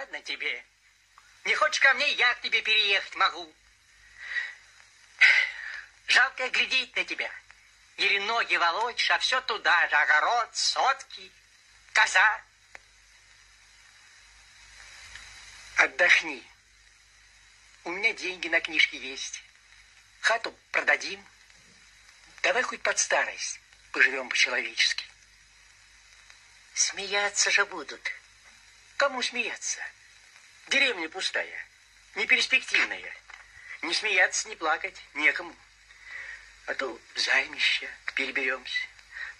ладно тебе. Не хочешь ко мне, я к тебе переехать могу. Жалко глядеть на тебя. Или ноги волочь, а все туда же. Огород, сотки, коза. Отдохни. У меня деньги на книжки есть. Хату продадим. Давай хоть под старость поживем по-человечески. Смеяться же будут. Кому смеяться? Деревня пустая, неперспективная. Не смеяться, не плакать некому. А то в займище переберемся.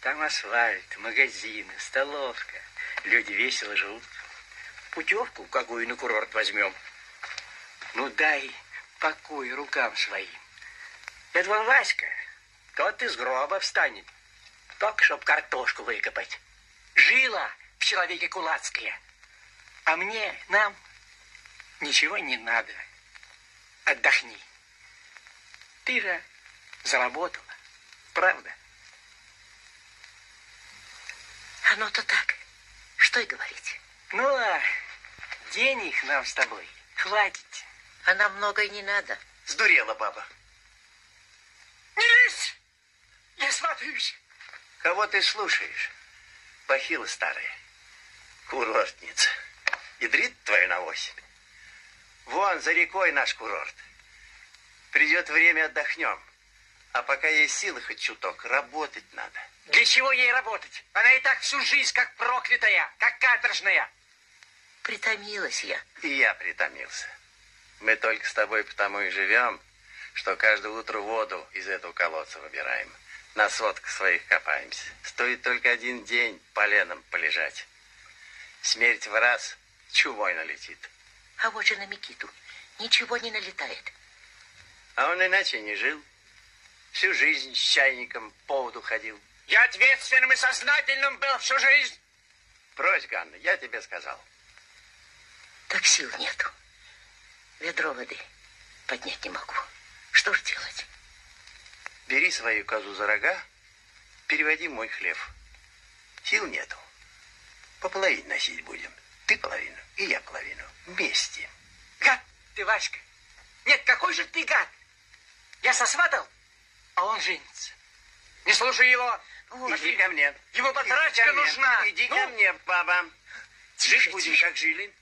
Там асфальт, магазины, столовка. Люди весело живут. Путевку какую на курорт возьмем. Ну дай покой рукам своим. Это вон Васька, тот из гроба встанет. Только чтоб картошку выкопать. Жила в человеке кулацкая. А мне, нам ничего не надо. Отдохни. Ты же заработала, правда? Оно-то так. Что и говорить. Ну, а денег нам с тобой хватит. А нам много и не надо. Сдурела баба. Не лезь! Я сватаюсь. Кого ты слушаешь? Бахила старая. Курортница ядрит твоя на осень. Вон, за рекой наш курорт. Придет время, отдохнем. А пока есть силы хоть чуток, работать надо. Для чего ей работать? Она и так всю жизнь как проклятая, как каторжная. Притомилась я. И я притомился. Мы только с тобой потому и живем, что каждое утро воду из этого колодца выбираем. На сотках своих копаемся. Стоит только один день поленом полежать. Смерть в раз чего Чувай летит? А вот же на Микиту ничего не налетает. А он иначе не жил. Всю жизнь с чайником по поводу ходил. Я ответственным и сознательным был всю жизнь. Брось, Ганна, я тебе сказал. Так сил нету. Ведро воды поднять не могу. Что ж делать? Бери свою козу за рога, переводи мой хлеб. Сил нету. По половине носить будем. Ты половину, и я половину. Вместе. Гад ты, Васька. Нет, какой же ты гад. Я сосватал, а он женится. Не слушай его. Ой, Иди ко мне. Его потрачка Иди нужна. Иди ну? ко мне, баба. Тише, Жить будем, тише. как жили.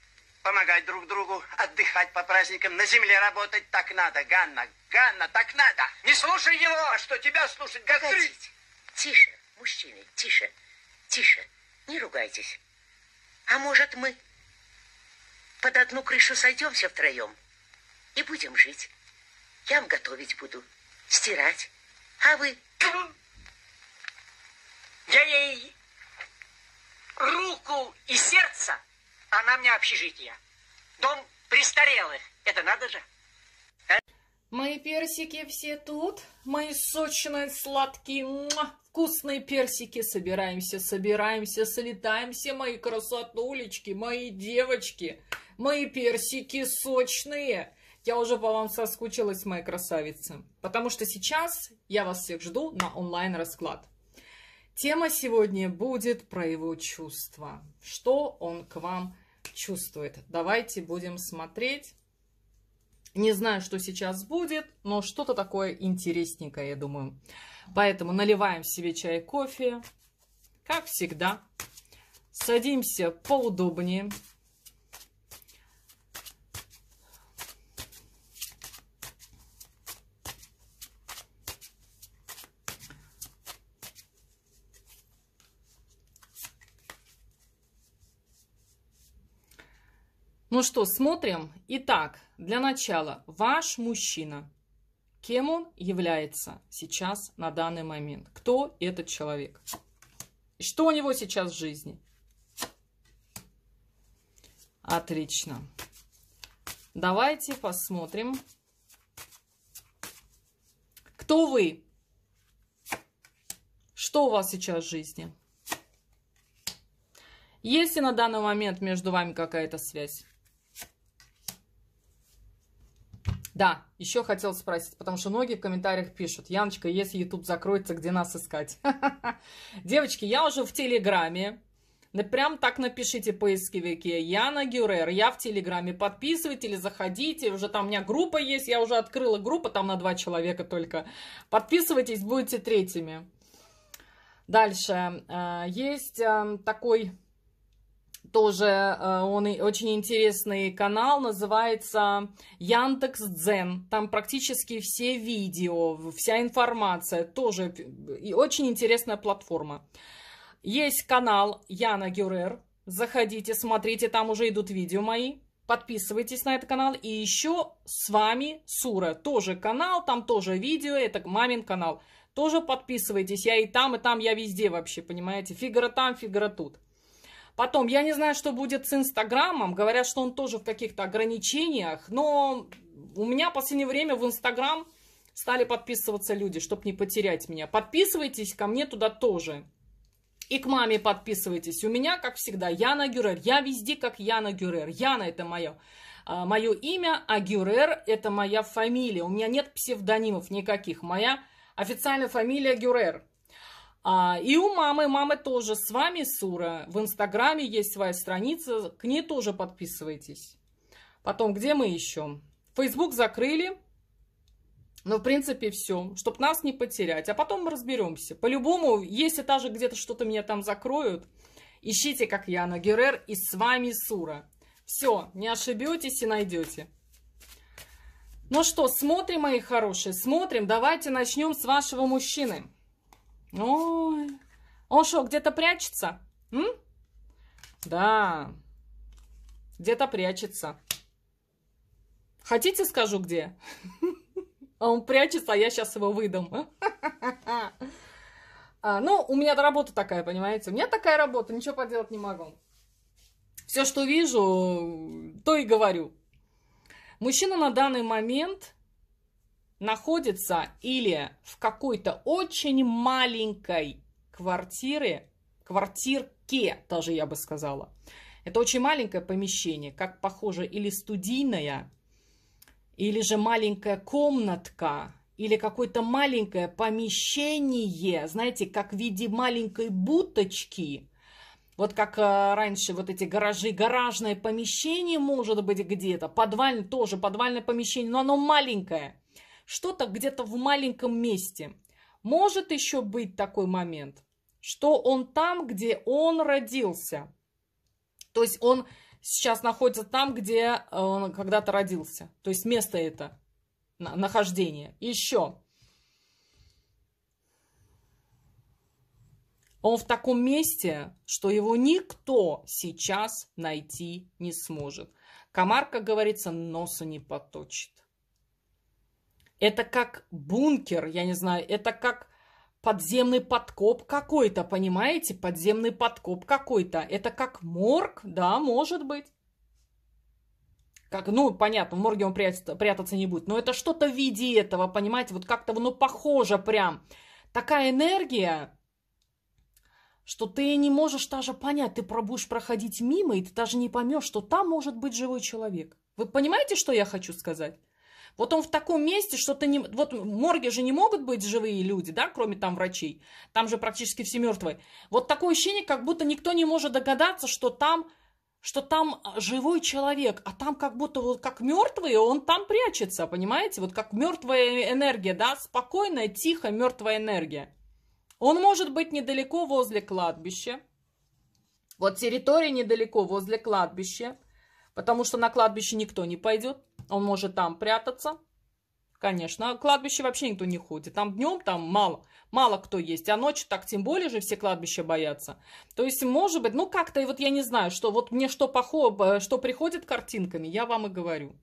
Помогать друг другу, отдыхать по праздникам, на земле работать. Так надо, Ганна, Ганна, так надо. Не слушай его, а что тебя слушать, как Погодите. Тише, мужчины, тише, тише. Не ругайтесь. А может, мы под одну крышу сойдемся втроем и будем жить. Я вам готовить буду, стирать. А вы... Я ей руку и сердце, она мне общежитие. Дом престарелых. Это надо же. Мои персики все тут, мои сочные, сладкие, муа, вкусные персики. Собираемся, собираемся, слетаемся, мои красотулечки, мои девочки, мои персики сочные. Я уже по вам соскучилась, мои красавицы, потому что сейчас я вас всех жду на онлайн-расклад. Тема сегодня будет про его чувства, что он к вам чувствует. Давайте будем смотреть. Не знаю, что сейчас будет, но что-то такое интересненькое, я думаю. Поэтому наливаем себе чай, кофе, как всегда. Садимся поудобнее. Ну что, смотрим. Итак, для начала, ваш мужчина. Кем он является сейчас, на данный момент? Кто этот человек? Что у него сейчас в жизни? Отлично. Давайте посмотрим. Кто вы? Что у вас сейчас в жизни? Есть ли на данный момент между вами какая-то связь? Да, еще хотел спросить, потому что многие в комментариях пишут, Яночка, если YouTube закроется, где нас искать? Девочки, я уже в Телеграме, Прям так напишите поисковики, Яна Гюрер, я в Телеграме, подписывайтесь или заходите, уже там у меня группа есть, я уже открыла группу, там на два человека только. Подписывайтесь, будете третьими. Дальше, э, есть эм, такой тоже э, он очень интересный канал, называется Яндекс Дзен. Там практически все видео, вся информация, тоже и очень интересная платформа. Есть канал Яна Гюрер, заходите, смотрите, там уже идут видео мои. Подписывайтесь на этот канал. И еще с вами Сура, тоже канал, там тоже видео, это мамин канал. Тоже подписывайтесь, я и там, и там, я везде вообще, понимаете? Фигура там, фигура тут. Потом, я не знаю, что будет с Инстаграмом. Говорят, что он тоже в каких-то ограничениях. Но у меня в последнее время в Инстаграм стали подписываться люди, чтобы не потерять меня. Подписывайтесь ко мне туда тоже. И к маме подписывайтесь. У меня, как всегда, Яна Гюрер. Я везде, как Яна Гюрер. Яна – это мое, а, мое имя, а Гюрер – это моя фамилия. У меня нет псевдонимов никаких. Моя официальная фамилия Гюрер. А, и у мамы, мама тоже с вами Сура. В Инстаграме есть своя страница, к ней тоже подписывайтесь. Потом, где мы еще? Фейсбук закрыли. Ну, в принципе, все, чтобы нас не потерять. А потом мы разберемся. По-любому, если даже где-то что-то меня там закроют, ищите, как я на Герер, и с вами Сура. Все, не ошибетесь и найдете. Ну что, смотрим, мои хорошие, смотрим. Давайте начнем с вашего мужчины. Ой, он что, где-то прячется? М? Да, где-то прячется. Хотите, скажу, где? А он прячется, а я сейчас его выдам. А, ну, у меня работа такая, понимаете? У меня такая работа, ничего поделать не могу. Все, что вижу, то и говорю. Мужчина на данный момент находится или в какой-то очень маленькой квартире, квартирке даже я бы сказала. Это очень маленькое помещение, как похоже или студийная, или же маленькая комнатка, или какое-то маленькое помещение, знаете, как в виде маленькой буточки. Вот как э, раньше вот эти гаражи, гаражное помещение может быть где-то, подвальное тоже, подвальное помещение, но оно маленькое что-то где-то в маленьком месте. Может еще быть такой момент, что он там, где он родился. То есть он сейчас находится там, где э, он когда-то родился. То есть место это, нахождение. Еще. Он в таком месте, что его никто сейчас найти не сможет. Комарка, говорится, носа не поточит. Это как бункер, я не знаю, это как подземный подкоп какой-то, понимаете? Подземный подкоп какой-то. Это как морг, да, может быть. Как, ну, понятно, в морге он прятаться, прятаться не будет. Но это что-то в виде этого, понимаете? Вот как-то, ну, похоже прям. Такая энергия, что ты не можешь даже понять. Ты пробуешь проходить мимо, и ты даже не поймешь, что там может быть живой человек. Вы понимаете, что я хочу сказать? Вот он в таком месте, что то не... Вот в морге же не могут быть живые люди, да, кроме там врачей. Там же практически все мертвые. Вот такое ощущение, как будто никто не может догадаться, что там что там а, живой человек, а там как будто вот как мертвый, он там прячется, понимаете? Вот как мертвая энергия, да, спокойная, тихая мертвая энергия. Он может быть недалеко возле кладбища. Вот территория недалеко возле кладбища, потому что на кладбище никто не пойдет. Он может там прятаться. Конечно, а кладбище вообще никто не ходит. Там днем там мало, мало кто есть, а ночью так тем более же все кладбища боятся. То есть, может быть, ну как-то, и вот я не знаю, что вот мне что, похоже, что приходит картинками, я вам и говорю.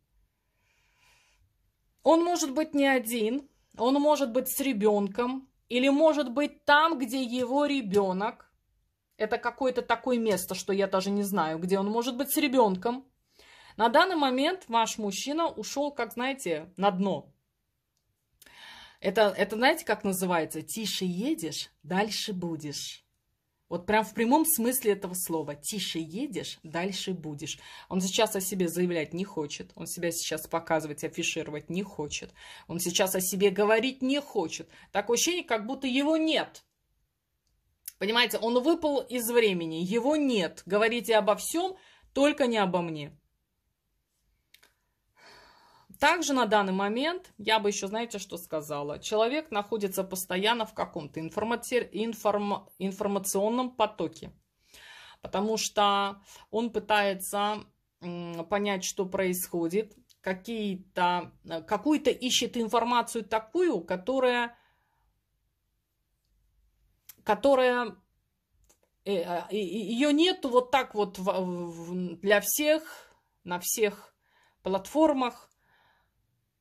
Он может быть не один, он может быть с ребенком, или может быть там, где его ребенок. Это какое-то такое место, что я даже не знаю, где он может быть с ребенком. На данный момент ваш мужчина ушел, как знаете, на дно. Это, это знаете, как называется? Тише едешь, дальше будешь. Вот прям в прямом смысле этого слова. Тише едешь, дальше будешь. Он сейчас о себе заявлять не хочет. Он себя сейчас показывать, афишировать не хочет. Он сейчас о себе говорить не хочет. Такое ощущение, как будто его нет. Понимаете, он выпал из времени, его нет. Говорите обо всем, только не обо мне. Также на данный момент, я бы еще, знаете, что сказала? Человек находится постоянно в каком-то информати... информ... информационном потоке, потому что он пытается понять, что происходит, какие-то, какую-то ищет информацию такую, которая, которая э, э, ее нету вот так вот для всех, на всех платформах,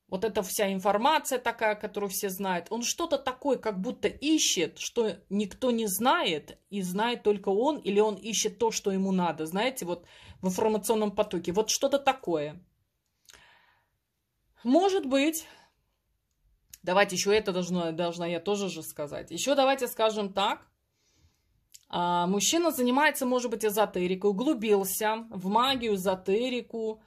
вот эта вся информация такая, которую все знают, он что-то такое как будто ищет, что никто не знает, и знает только он, или он ищет то, что ему надо, знаете, вот в информационном потоке. Вот что-то такое. Может быть, давайте еще это должна, должна я тоже же сказать. Еще давайте скажем так, а, мужчина занимается, может быть, эзотерикой, углубился в магию, эзотерику, эзотерику,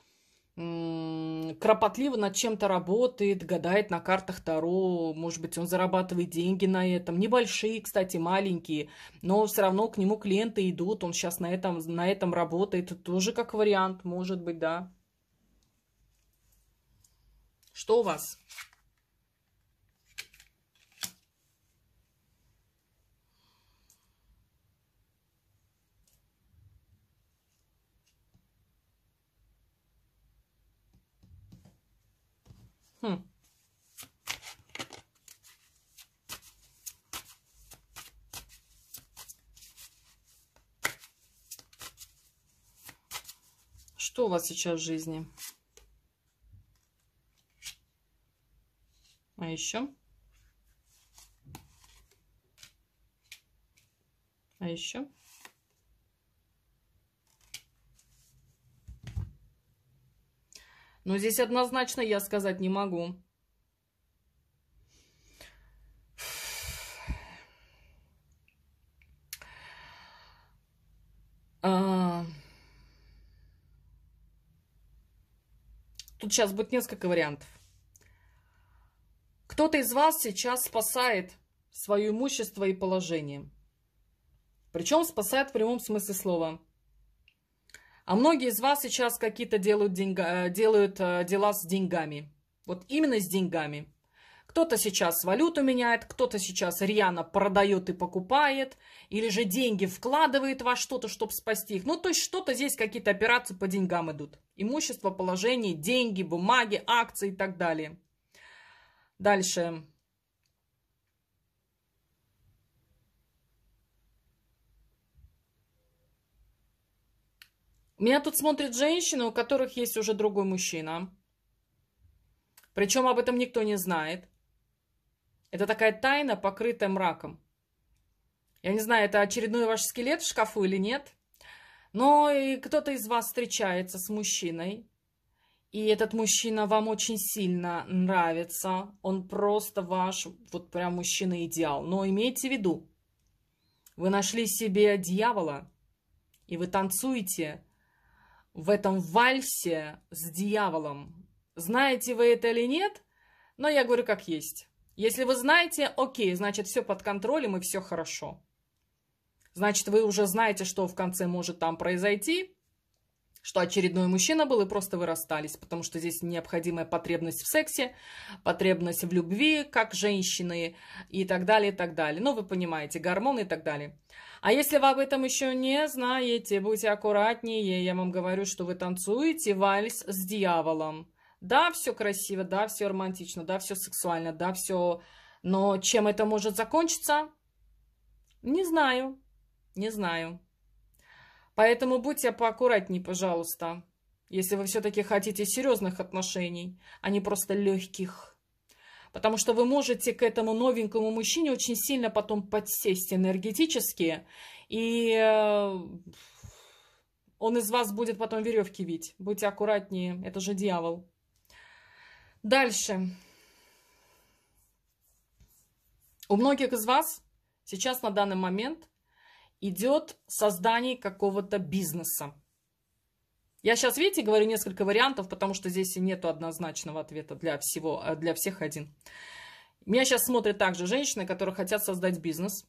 кропотливо над чем-то работает, гадает на картах Таро, может быть, он зарабатывает деньги на этом, небольшие, кстати, маленькие, но все равно к нему клиенты идут, он сейчас на этом, на этом работает, тоже как вариант, может быть, да. Что у вас? Хм. Что у вас сейчас в жизни? А еще? А еще? Но здесь однозначно я сказать не могу. А... Тут сейчас будет несколько вариантов. Кто-то из вас сейчас спасает свое имущество и положение. Причем спасает в прямом смысле слова – а многие из вас сейчас какие-то делают, деньга, э, делают э, дела с деньгами. Вот именно с деньгами. Кто-то сейчас валюту меняет, кто-то сейчас рьяно продает и покупает, или же деньги вкладывает во что-то, чтобы спасти их. Ну, то есть что-то здесь, какие-то операции по деньгам идут. Имущество, положение, деньги, бумаги, акции и так далее. Дальше. Меня тут смотрят женщины, у которых есть уже другой мужчина. Причем об этом никто не знает. Это такая тайна, покрытая мраком. Я не знаю, это очередной ваш скелет в шкафу или нет. Но и кто-то из вас встречается с мужчиной. И этот мужчина вам очень сильно нравится. Он просто ваш, вот прям мужчина-идеал. Но имейте в виду, вы нашли себе дьявола, и вы танцуете в этом вальсе с дьяволом. Знаете вы это или нет, но я говорю как есть. Если вы знаете, окей, значит все под контролем и все хорошо. Значит, вы уже знаете, что в конце может там произойти, что очередной мужчина был, и просто вы расстались, потому что здесь необходимая потребность в сексе, потребность в любви, как женщины и так далее, и так далее. Ну, вы понимаете, гормоны и так далее. А если вы об этом еще не знаете, будьте аккуратнее, я вам говорю, что вы танцуете вальс с дьяволом. Да, все красиво, да, все романтично, да, все сексуально, да, все... Но чем это может закончиться? Не знаю, не знаю. Поэтому будьте поаккуратней, пожалуйста, если вы все-таки хотите серьезных отношений, а не просто легких. Потому что вы можете к этому новенькому мужчине очень сильно потом подсесть энергетически, и э, он из вас будет потом веревки вить. Будьте аккуратнее, это же дьявол. Дальше. У многих из вас сейчас на данный момент идет создание какого-то бизнеса. Я сейчас, видите, говорю несколько вариантов, потому что здесь нет однозначного ответа для, всего, э, для всех один. Меня сейчас смотрят также женщины, которые хотят создать бизнес.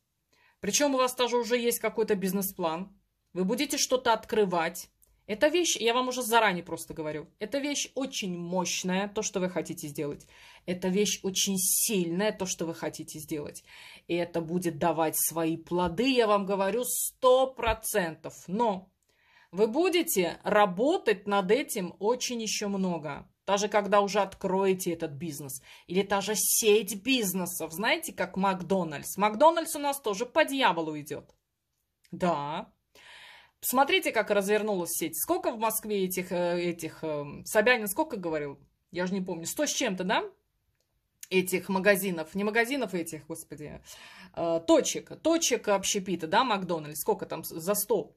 Причем у вас тоже уже есть какой-то бизнес-план. Вы будете что-то открывать. Эта вещь, я вам уже заранее просто говорю, это вещь очень мощная, то, что вы хотите сделать. Это вещь очень сильная, то, что вы хотите сделать. И это будет давать свои плоды, я вам говорю, 100%. Но вы будете работать над этим очень еще много. Даже когда уже откроете этот бизнес. Или та же сеть бизнесов. Знаете, как Макдональдс. Макдональдс у нас тоже по дьяволу идет. Да, Посмотрите, как развернулась сеть. Сколько в Москве этих, э, этих э, Собянин сколько говорил? Я же не помню. Сто с чем-то, да? Этих магазинов, не магазинов этих, господи, а, точек, точек общепита, да, Макдональдс, сколько там, за сто.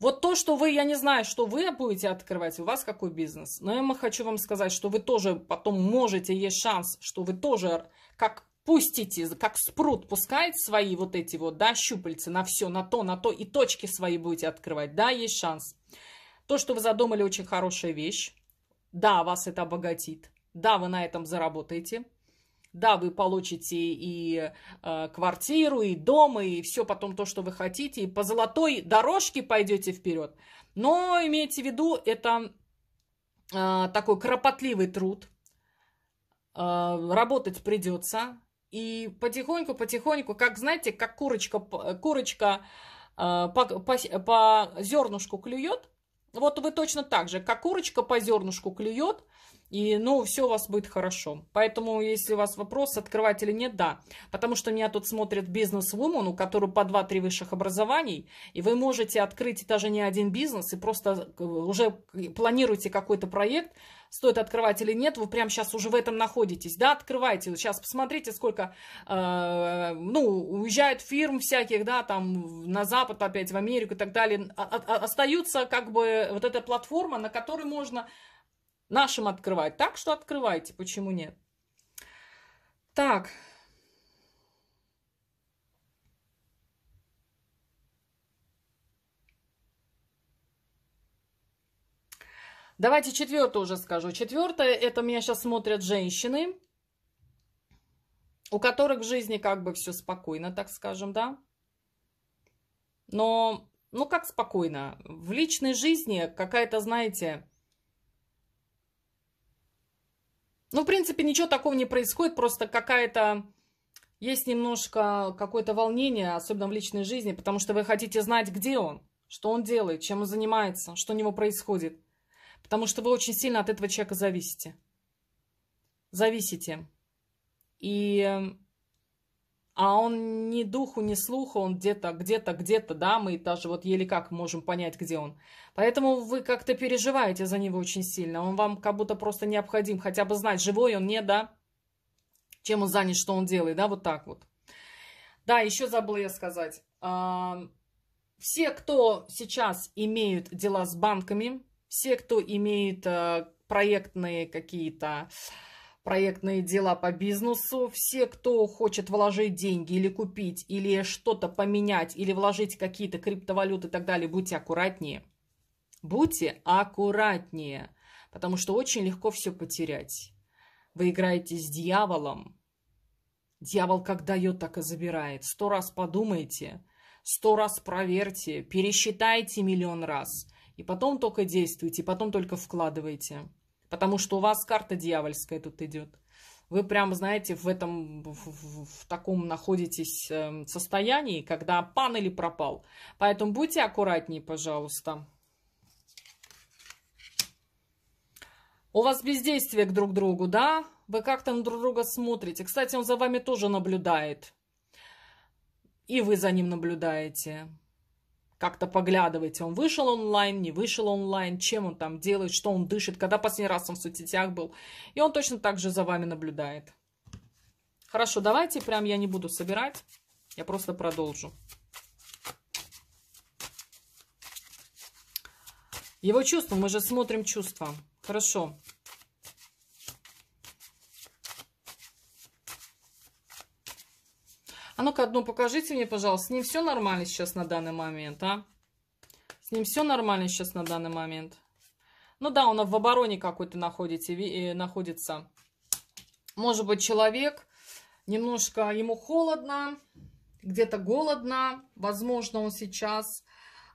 Вот то, что вы, я не знаю, что вы будете открывать, у вас какой бизнес. Но я хочу вам сказать, что вы тоже потом можете, есть шанс, что вы тоже, как пустите, как спрут пускает свои вот эти вот, да, щупальцы на все, на то, на то, и точки свои будете открывать, да, есть шанс. То, что вы задумали, очень хорошая вещь. Да, вас это обогатит. Да, вы на этом заработаете. Да, вы получите и э, квартиру, и дом, и все потом то, что вы хотите, и по золотой дорожке пойдете вперед. Но имейте в виду, это э, такой кропотливый труд. Э, работать придется, и потихоньку-потихоньку, как, знаете, как курочка, э, курочка э, по, по, по зернышку клюет, вот вы точно так же, как курочка по зернышку клюет, и, ну, все у вас будет хорошо. Поэтому, если у вас вопрос, открывать или нет, да. Потому что меня тут смотрят бизнес-вумен, у которой по 2-3 высших образований, и вы можете открыть даже не один бизнес, и просто э, уже планируете какой-то проект, стоит открывать или нет, вы прямо сейчас уже в этом находитесь, да, открывайте, сейчас посмотрите, сколько, э, ну, уезжают фирм всяких, да, там, на Запад опять, в Америку и так далее, а, а, а, остаются, как бы, вот эта платформа, на которой можно нашим открывать, так что открывайте, почему нет. Так, Давайте четвертое уже скажу. Четвертое, это меня сейчас смотрят женщины, у которых в жизни как бы все спокойно, так скажем, да. Но, ну как спокойно? В личной жизни какая-то, знаете, ну, в принципе, ничего такого не происходит, просто какая-то... Есть немножко какое-то волнение, особенно в личной жизни, потому что вы хотите знать, где он, что он делает, чем он занимается, что у него происходит – Потому что вы очень сильно от этого человека зависите. Зависите. И... А он ни духу, ни слуху, он где-то, где-то, где-то, да, мы даже вот еле как можем понять, где он. Поэтому вы как-то переживаете за него очень сильно. Он вам как будто просто необходим, хотя бы знать, живой он, не, да? Чем он занят, что он делает, да, вот так вот. Да, еще забыла я сказать. Все, кто сейчас имеют дела с банками, все, кто имеет э, проектные какие-то проектные дела по бизнесу, все, кто хочет вложить деньги или купить, или что-то поменять, или вложить какие-то криптовалюты и так далее, будьте аккуратнее. Будьте аккуратнее, потому что очень легко все потерять. Вы играете с дьяволом. Дьявол как дает, так и забирает. Сто раз подумайте, сто раз проверьте, пересчитайте миллион раз – и потом только действуете, и потом только вкладываете. Потому что у вас карта дьявольская тут идет. Вы прям, знаете, в этом, в, в, в таком находитесь эм, состоянии, когда пан или пропал. Поэтому будьте аккуратнее, пожалуйста. У вас бездействие к друг другу, да? Вы как-то на друг друга смотрите. Кстати, он за вами тоже наблюдает. И вы за ним наблюдаете как-то поглядываете. он вышел онлайн, не вышел онлайн, чем он там делает, что он дышит, когда последний раз он в соцсетях был. И он точно так же за вами наблюдает. Хорошо, давайте прям я не буду собирать, я просто продолжу. Его чувства, мы же смотрим чувства. Хорошо. А ну-ка одну покажите мне, пожалуйста. С ним все нормально сейчас на данный момент, а? С ним все нормально сейчас на данный момент. Ну да, он в обороне какой-то э, находится. Может быть, человек, немножко ему холодно, где-то голодно, возможно, он сейчас,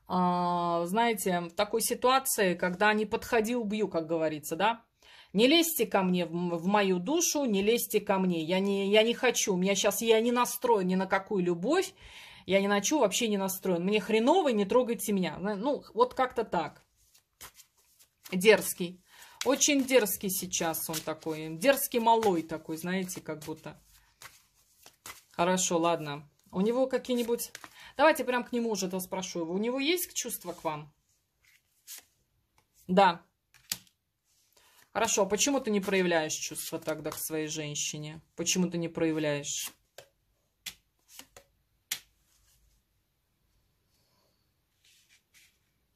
а, знаете, в такой ситуации, когда не подходил бью, как говорится, да? Не лезьте ко мне в, в мою душу, не лезьте ко мне. Я не, я не хочу, у меня сейчас, я не настроен ни на какую любовь, я не ночу, вообще не настроен. Мне хреново, не трогайте меня. Ну, вот как-то так. Дерзкий. Очень дерзкий сейчас он такой. Дерзкий малой такой, знаете, как будто. Хорошо, ладно. У него какие-нибудь... Давайте прям к нему уже то спрошу его. У него есть чувства к вам? Да, Хорошо, а почему ты не проявляешь чувства тогда к своей женщине? Почему ты не проявляешь?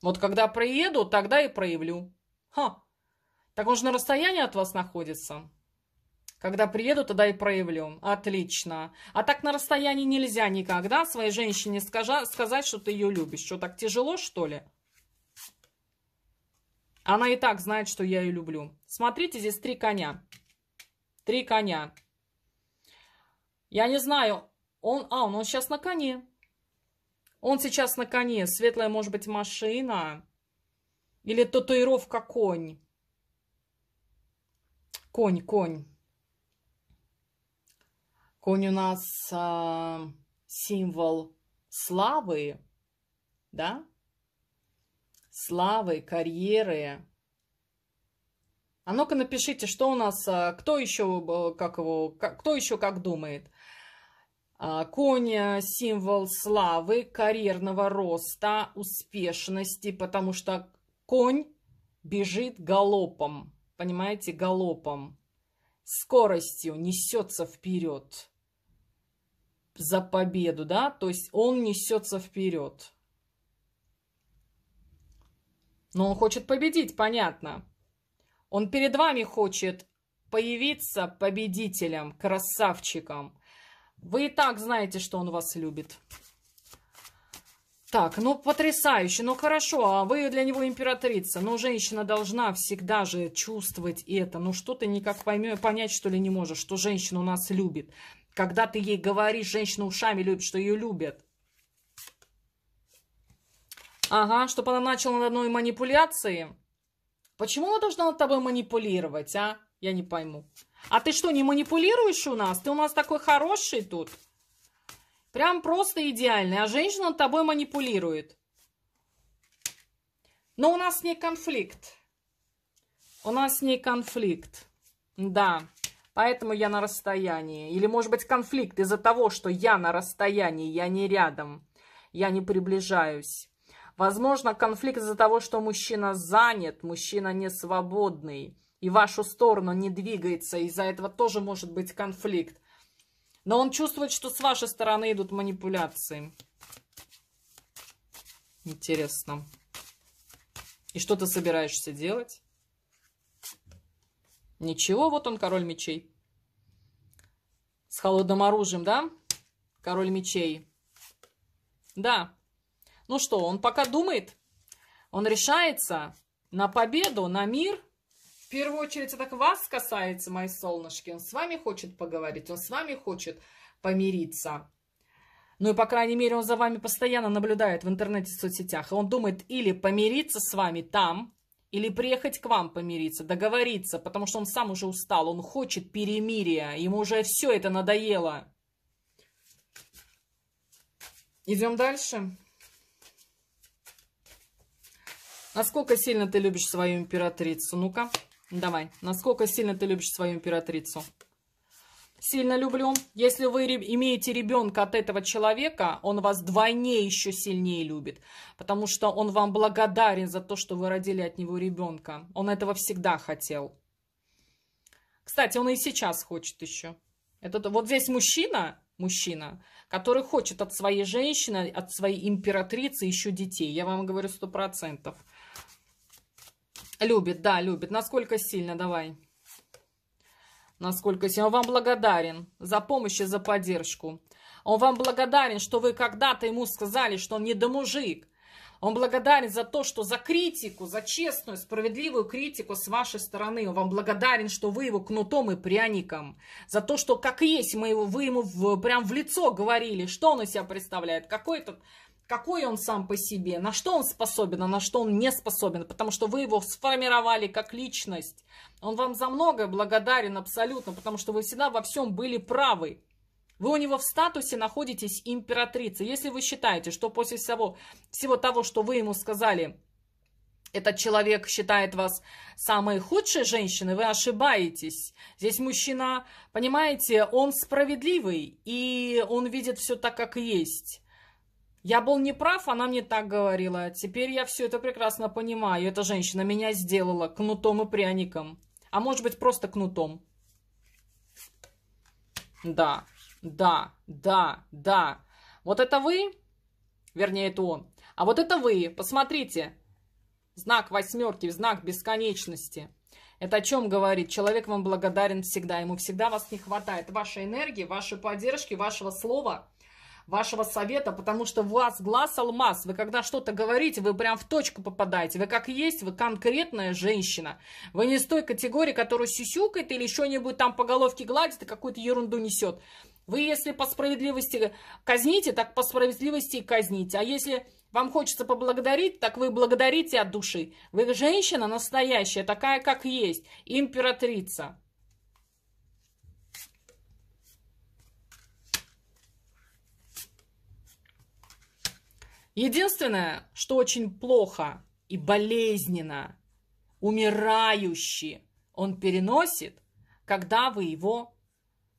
Вот когда приеду, тогда и проявлю. Ха! Так он же на расстоянии от вас находится. Когда приеду, тогда и проявлю. Отлично. А так на расстоянии нельзя никогда своей женщине скажа, сказать, что ты ее любишь. Что, так тяжело, что ли? Она и так знает, что я ее люблю. Смотрите, здесь три коня. Три коня. Я не знаю, он... А, он, он сейчас на коне. Он сейчас на коне. Светлая, может быть, машина. Или татуировка конь. Конь, конь. Конь у нас а, символ славы, да? славы, карьеры. А ну-ка напишите, что у нас, а, кто еще, э, как его, кто еще как думает. А, конь э, – символ славы, карьерного роста, успешности, потому что конь бежит галопом, понимаете, галопом, скоростью несется вперед за победу, да, то есть он несется вперед. Но он хочет победить, понятно. Он перед вами хочет появиться победителем, красавчиком. Вы и так знаете, что он вас любит. Так, ну потрясающе, ну хорошо, а вы для него императрица. Но ну, женщина должна всегда же чувствовать это. Ну что ты никак поймешь, понять, что ли, не можешь, что женщина у нас любит. Когда ты ей говоришь, женщина ушами любит, что ее любят. Ага, чтобы она начала над мной манипуляции. Почему она должна над тобой манипулировать, а? Я не пойму. А ты что, не манипулируешь у нас? Ты у нас такой хороший тут. Прям просто идеальный. А женщина над тобой манипулирует. Но у нас с ней конфликт. У нас с ней конфликт. Да. Поэтому я на расстоянии. Или, может быть, конфликт из-за того, что я на расстоянии, я не рядом. Я не приближаюсь. Возможно, конфликт из-за того, что мужчина занят, мужчина не свободный, и в вашу сторону не двигается, из-за этого тоже может быть конфликт. Но он чувствует, что с вашей стороны идут манипуляции. Интересно. И что ты собираешься делать? Ничего, вот он, король мечей. С холодным оружием, да? Король мечей. Да, ну что, он пока думает, он решается на победу, на мир. В первую очередь это к вас касается, мои солнышки. Он с вами хочет поговорить, он с вами хочет помириться. Ну и, по крайней мере, он за вами постоянно наблюдает в интернете, в соцсетях. И он думает или помириться с вами там, или приехать к вам помириться, договориться, потому что он сам уже устал, он хочет перемирия, ему уже все это надоело. Идем дальше. Насколько сильно ты любишь свою императрицу? Ну-ка, давай. Насколько сильно ты любишь свою императрицу? Сильно люблю. Если вы имеете ребенка от этого человека, он вас двойне еще сильнее любит, потому что он вам благодарен за то, что вы родили от него ребенка. Он этого всегда хотел. Кстати, он и сейчас хочет еще. Это, вот здесь мужчина, мужчина, который хочет от своей женщины, от своей императрицы еще детей. Я вам говорю сто процентов. Любит, да, любит. Насколько сильно, давай. Насколько сильно. Он вам благодарен за помощь и за поддержку. Он вам благодарен, что вы когда-то ему сказали, что он не до мужик. Он благодарен за то, что за критику, за честную, справедливую критику с вашей стороны. Он вам благодарен, что вы его кнутом и пряником. За то, что как есть мы его, вы ему в, прям в лицо говорили, что он из себя представляет. Какой этот какой он сам по себе, на что он способен, а на что он не способен, потому что вы его сформировали как личность. Он вам за многое благодарен абсолютно, потому что вы всегда во всем были правы. Вы у него в статусе находитесь императрица. Если вы считаете, что после всего, всего того, что вы ему сказали, этот человек считает вас самой худшей женщиной, вы ошибаетесь. Здесь мужчина, понимаете, он справедливый, и он видит все так, как есть. Я был неправ, она мне так говорила. Теперь я все это прекрасно понимаю. Эта женщина меня сделала кнутом и пряником. А может быть, просто кнутом. Да, да, да, да. Вот это вы, вернее, это он. А вот это вы, посмотрите. Знак восьмерки, знак бесконечности. Это о чем говорит? Человек вам благодарен всегда. Ему всегда вас не хватает. Вашей энергии, вашей поддержки, вашего слова – вашего совета, потому что у вас глаз алмаз. Вы когда что-то говорите, вы прям в точку попадаете. Вы как есть, вы конкретная женщина. Вы не из той категории, которая сюсюкает или что-нибудь там по головке гладит и какую-то ерунду несет. Вы если по справедливости казните, так по справедливости и казните. А если вам хочется поблагодарить, так вы благодарите от души. Вы женщина настоящая, такая, как есть, императрица. Единственное, что очень плохо и болезненно, умирающий он переносит, когда вы его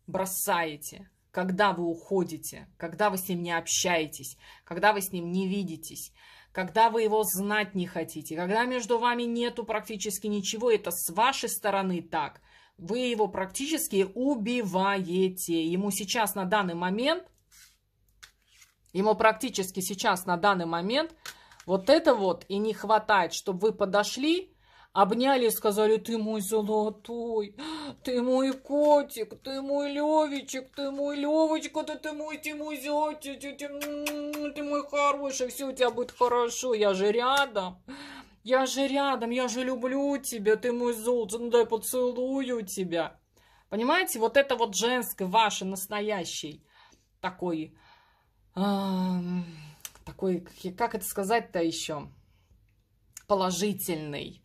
бросаете, когда вы уходите, когда вы с ним не общаетесь, когда вы с ним не видитесь, когда вы его знать не хотите, когда между вами нету практически ничего, это с вашей стороны так, вы его практически убиваете. Ему сейчас на данный момент Ему практически сейчас, на данный момент, вот это вот и не хватает, чтобы вы подошли, обняли и сказали, ты мой золотой, ты мой котик, ты мой Левичек, ты мой Левочка, ты, ты мой, ты мой зятя, ты, ты, ты мой хороший, все у тебя будет хорошо, я же рядом. Я же рядом, я же люблю тебя, ты мой золото, ну дай поцелую тебя. Понимаете, вот это вот женское, ваше, настоящий такой такой, как это сказать-то еще, положительный,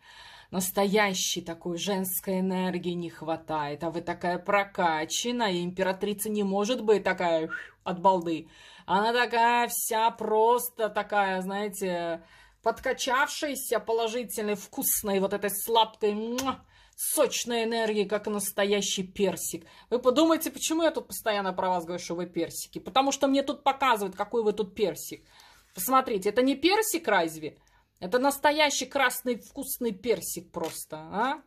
настоящий такой женской энергии не хватает, а вы такая прокачанная, императрица не может быть такая от балды. Она такая вся просто такая, знаете, подкачавшаяся, положительной, вкусной, вот этой сладкой, сочной энергией, как настоящий персик. Вы подумайте, почему я тут постоянно про вас говорю, что вы персики? Потому что мне тут показывают, какой вы тут персик. Посмотрите, это не персик разве? Это настоящий красный вкусный персик просто, а?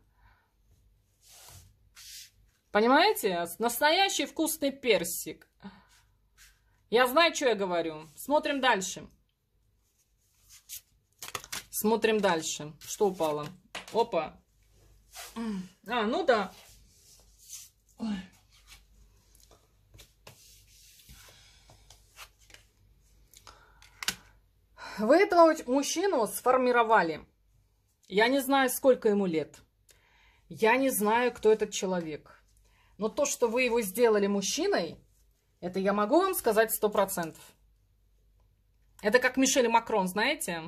Понимаете? Настоящий вкусный персик. Я знаю, что я говорю. Смотрим дальше. Смотрим дальше. Что упало? Опа. А, ну да. Вы этого мужчину сформировали. Я не знаю, сколько ему лет. Я не знаю, кто этот человек. Но то, что вы его сделали мужчиной, это я могу вам сказать сто процентов. Это как Мишель Макрон, знаете,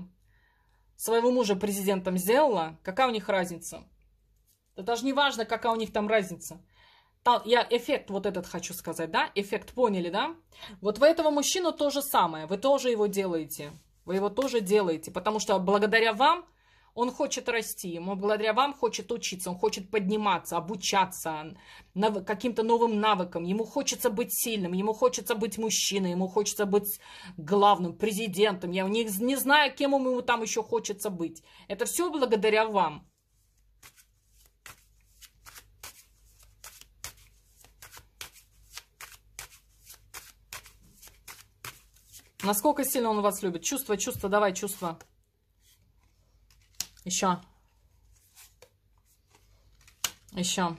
своего мужа президентом сделала. Какая у них разница? Да даже не важно, какая у них там разница. я эффект вот этот хочу сказать, да? Эффект поняли, да? Вот вы этого мужчину то же самое. Вы тоже его делаете. Вы его тоже делаете. Потому что благодаря вам он хочет расти, ему благодаря вам хочет учиться, он хочет подниматься, обучаться нав- каким-то новым навыкам. Ему хочется быть сильным, ему хочется быть мужчиной, ему хочется быть главным, президентом. Я не, не знаю, кем ему там еще хочется быть. Это все благодаря вам. Насколько сильно он вас любит? Чувство, чувство, давай, чувство. Еще. Еще.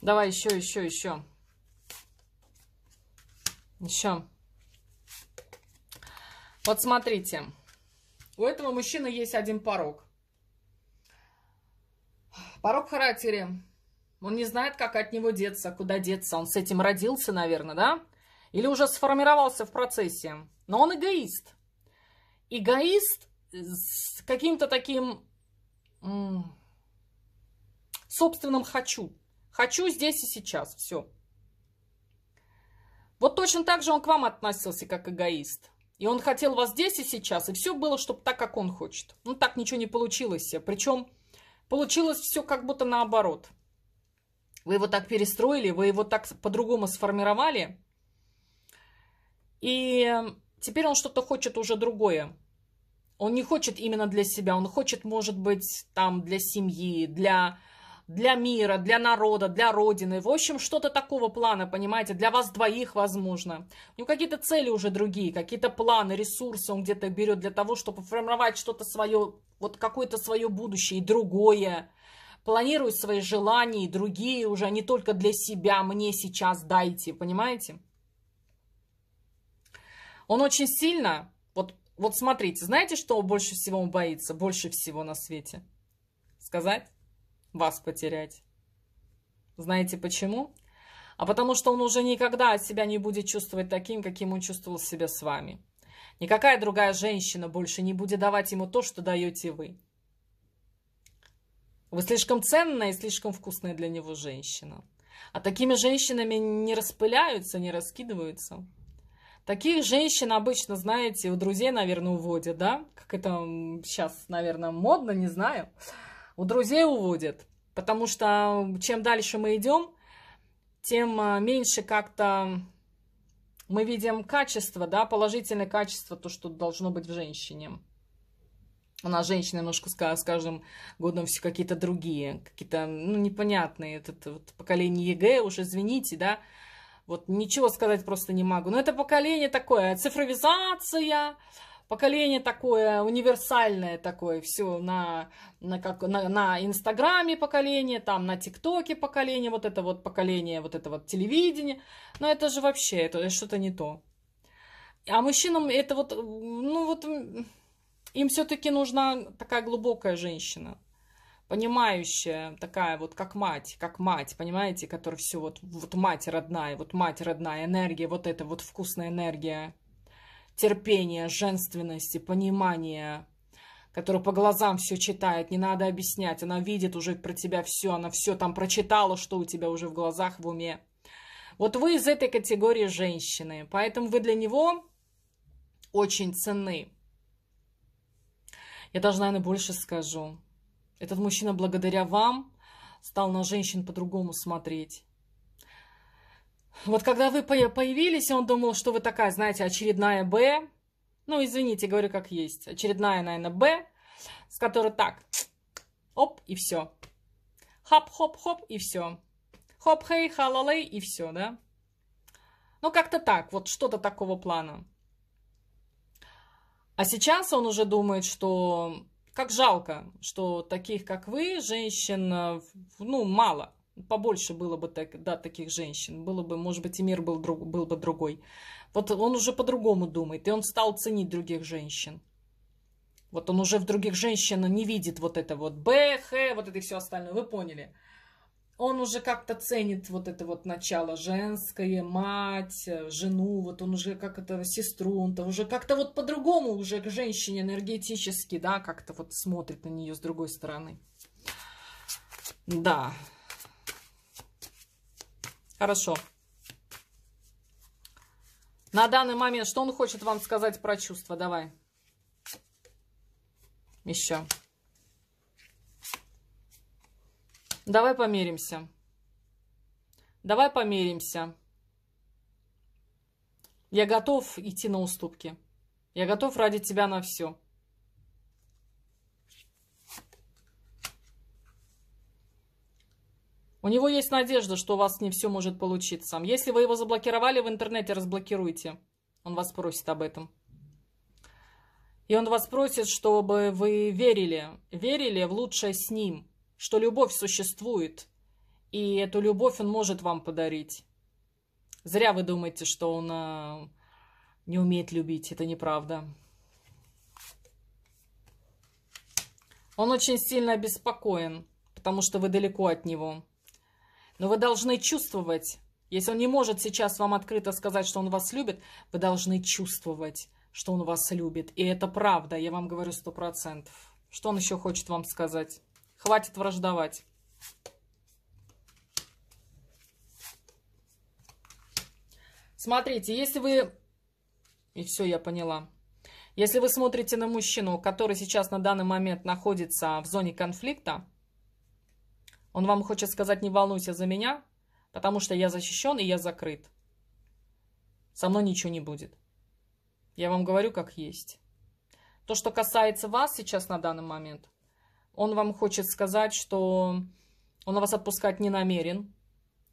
Давай еще, еще, еще. Еще. Вот смотрите. У этого мужчины есть один порог. Порог в характере. Он не знает, как от него деться, куда деться. Он с этим родился, наверное, да? или уже сформировался в процессе, но он эгоист. Эгоист с каким-то таким собственным «хочу». «Хочу здесь и сейчас». Все. Вот точно так же он к вам относился, как эгоист. И он хотел вас здесь и сейчас, и все было, чтобы так, как он хочет. Ну, так ничего не получилось. Причем получилось все как будто наоборот. Вы его так перестроили, вы его так по-другому сформировали, и эм, теперь он что-то хочет уже другое. Он не хочет именно для себя, он хочет, может быть, там для семьи, для, для мира, для народа, для родины. В общем, что-то такого плана, понимаете, для вас двоих возможно. У ну, него какие-то цели уже другие, какие-то планы, ресурсы он где-то берет для того, чтобы формировать что-то свое, вот какое-то свое будущее и другое. Планирует свои желания и другие уже, а не только для себя, мне сейчас дайте, понимаете? Он очень сильно, вот, вот смотрите, знаете, что больше всего он боится, больше всего на свете? Сказать? Вас потерять. Знаете почему? А потому что он уже никогда себя не будет чувствовать таким, каким он чувствовал себя с вами. Никакая другая женщина больше не будет давать ему то, что даете вы. Вы слишком ценная и слишком вкусная для него женщина. А такими женщинами не распыляются, не раскидываются. Таких женщин обычно, знаете, у друзей, наверное, уводят, да? Как это сейчас, наверное, модно, не знаю. У друзей уводят. Потому что чем дальше мы идем, тем а, меньше как-то мы видим качество, да, положительное качество, то, что должно быть в женщине. У нас женщины немножко с каждым годом все какие-то другие, какие-то, ну, непонятные. Это, вот поколение ЕГЭ, уж извините, да, вот ничего сказать просто не могу. Но это поколение такое, цифровизация, поколение такое универсальное такое, все на, на, как, на, на Инстаграме поколение, там на ТикТоке поколение, вот это вот поколение, вот это вот телевидение. Но это же вообще, это что-то не то. А мужчинам это вот, ну вот, им все-таки нужна такая глубокая женщина понимающая такая вот, как мать, как мать, понимаете, которая все вот, вот мать родная, вот мать родная энергия, вот эта вот вкусная энергия, терпение, женственности, понимание, которая по глазам все читает, не надо объяснять, она видит уже про тебя все, она все там прочитала, что у тебя уже в глазах, в уме. Вот вы из этой категории женщины, поэтому вы для него очень ценны. Я даже, наверное, больше скажу. Этот мужчина благодаря вам стал на женщин по-другому смотреть. Вот когда вы появились, он думал, что вы такая, знаете, очередная Б. Ну, извините, говорю как есть. Очередная, наверное, Б, с которой так, оп, и все. Хоп, хоп хоп и все. Хоп-хей, халалей, и все, да? Ну, как-то так, вот что-то такого плана. А сейчас он уже думает, что как жалко, что таких, как вы, женщин, э, ну, мало. Побольше было бы так, да, таких женщин. Было бы, может быть, и мир был, друг, был бы другой. Вот он уже по-другому думает, и он стал ценить других женщин. Вот он уже в других женщин не видит вот это вот Б, Х, вот это и все остальное. Вы поняли он уже как-то ценит вот это вот начало женское, мать, э, жену, вот он уже как это, сестру, он-то уже как-то вот по-другому уже к женщине энергетически, да, как-то вот смотрит на нее с другой стороны. Да. Хорошо. На данный момент, что он хочет вам сказать про чувства? Давай. Еще. Давай померимся. Давай померимся. Я готов идти на уступки. Я готов ради тебя на все. У него есть надежда, что у вас не все может получиться. Если вы его заблокировали, в интернете разблокируйте. Он вас просит об этом. И он вас просит, чтобы вы верили. Верили в лучшее с ним что любовь существует, и эту любовь он может вам подарить. Зря вы думаете, что он э, не умеет любить, это неправда. Он очень сильно обеспокоен, потому что вы далеко от него. Но вы должны чувствовать, если он не может сейчас вам открыто сказать, что он вас любит, вы должны чувствовать, что он вас любит. И это правда, я вам говорю сто процентов. Что он еще хочет вам сказать? Хватит враждовать. Смотрите, если вы... И все, я поняла. Если вы смотрите на мужчину, который сейчас на данный момент находится в зоне конфликта, он вам хочет сказать, не волнуйся за меня, потому что я защищен и я закрыт. Со мной ничего не будет. Я вам говорю, как есть. То, что касается вас сейчас на данный момент – он вам хочет сказать, что он вас отпускать не намерен.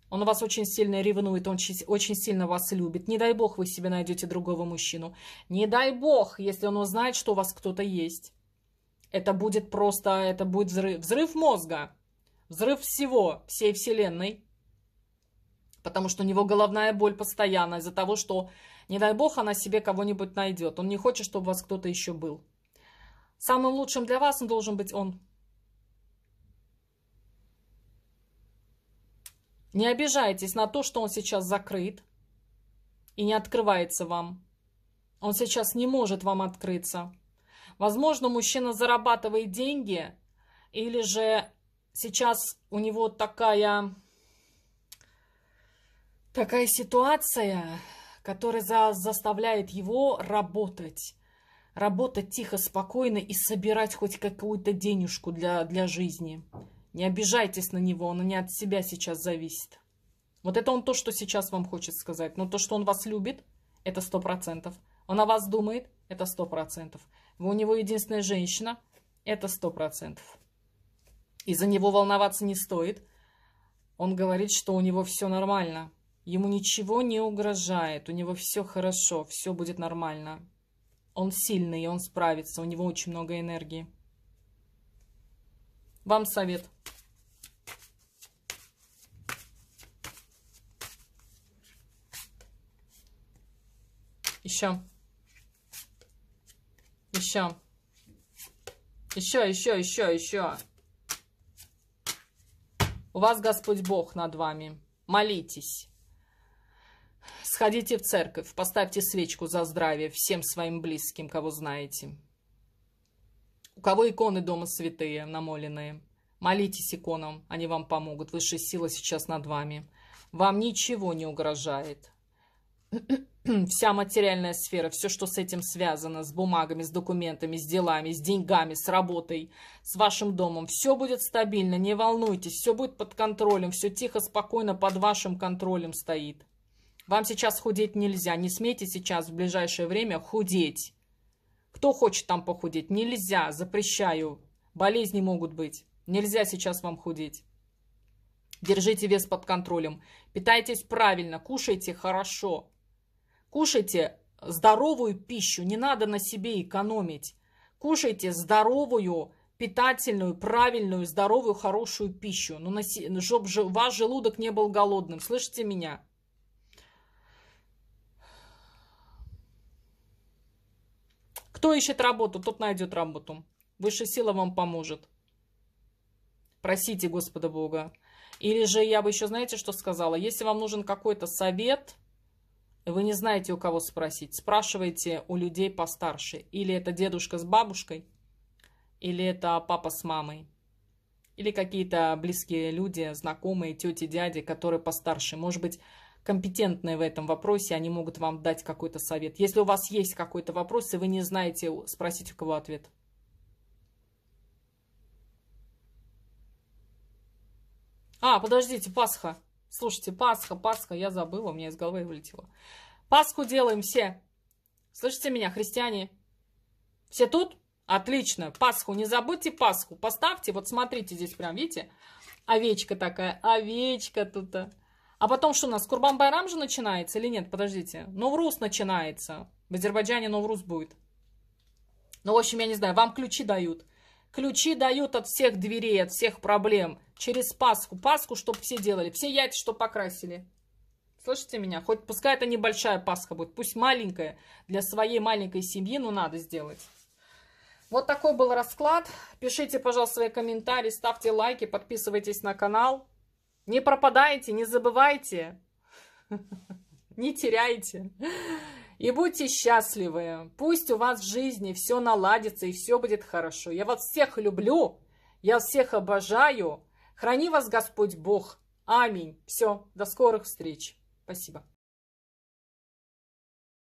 Он вас очень сильно ревнует, он очень сильно вас любит. Не дай бог вы себе найдете другого мужчину. Не дай бог, если он узнает, что у вас кто-то есть. Это будет просто, это будет взрыв, взрыв мозга, взрыв всего, всей вселенной. Потому что у него головная боль постоянно из-за того, что, не дай бог, она себе кого-нибудь найдет. Он не хочет, чтобы у вас кто-то еще был. Самым лучшим для вас должен быть он. Не обижайтесь на то, что он сейчас закрыт и не открывается вам. Он сейчас не может вам открыться. Возможно, мужчина зарабатывает деньги, или же сейчас у него такая, такая ситуация, которая за, заставляет его работать. Работать тихо, спокойно и собирать хоть какую-то денежку для, для жизни. Не обижайтесь на него, он не от себя сейчас зависит. Вот это он то, что сейчас вам хочет сказать. Но то, что он вас любит, это сто процентов. Он о вас думает, это сто процентов. Вы у него единственная женщина, это сто процентов. И за него волноваться не стоит. Он говорит, что у него все нормально. Ему ничего не угрожает, у него все хорошо, все будет нормально. Он сильный, и он справится, у него очень много энергии. Вам совет. Еще. Еще. Еще, еще, еще, еще. У вас Господь Бог над вами. Молитесь. Сходите в церковь, поставьте свечку за здравие всем своим близким, кого знаете кого иконы дома святые, намоленные. Молитесь иконам, они вам помогут. Высшая сила сейчас над вами. Вам ничего не угрожает. Вся материальная сфера, все, что с этим связано, с бумагами, с документами, с делами, с деньгами, с работой, с вашим домом, все будет стабильно, не волнуйтесь, все будет под контролем, все тихо, спокойно под вашим контролем стоит. Вам сейчас худеть нельзя, не смейте сейчас в ближайшее время худеть. Кто хочет там похудеть? Нельзя, запрещаю. Болезни могут быть. Нельзя сейчас вам худеть. Держите вес под контролем. Питайтесь правильно, кушайте хорошо. Кушайте здоровую пищу, не надо на себе экономить. Кушайте здоровую, питательную, правильную, здоровую, хорошую пищу. Но ну, на, чтобы ваш желудок не был голодным. Слышите меня? Кто ищет работу, тот найдет работу. Высшая сила вам поможет. Просите Господа Бога. Или же я бы еще, знаете, что сказала? Если вам нужен какой-то совет, вы не знаете, у кого спросить. Спрашивайте у людей постарше. Или это дедушка с бабушкой, или это папа с мамой. Или какие-то близкие люди, знакомые, тети, дяди, которые постарше. Может быть, компетентные в этом вопросе, они могут вам дать какой-то совет. Если у вас есть какой-то вопрос, и вы не знаете, спросите у кого ответ. А, подождите, Пасха. Слушайте, Пасха, Пасха, я забыла, у меня из головы вылетело. Пасху делаем все. Слышите меня, христиане? Все тут? Отлично. Пасху, не забудьте Пасху. Поставьте, вот смотрите здесь прям, видите? Овечка такая, овечка тут-то. А потом что у нас, Курбан-Байрам же начинается или нет? Подождите, Новрус начинается. В Азербайджане Новрус будет. Ну, в общем, я не знаю, вам ключи дают. Ключи дают от всех дверей, от всех проблем. Через Пасху. Пасху, чтобы все делали. Все яйца, что покрасили. Слышите меня? Хоть пускай это небольшая Пасха будет, пусть маленькая, для своей маленькой семьи, но ну, надо сделать. Вот такой был расклад. Пишите, пожалуйста, свои комментарии, ставьте лайки, подписывайтесь на канал. Не пропадайте, не забывайте, не теряйте. И будьте счастливы. Пусть у вас в жизни все наладится и все будет хорошо. Я вас всех люблю. Я всех обожаю. Храни вас Господь Бог. Аминь. Все, до скорых встреч. Спасибо.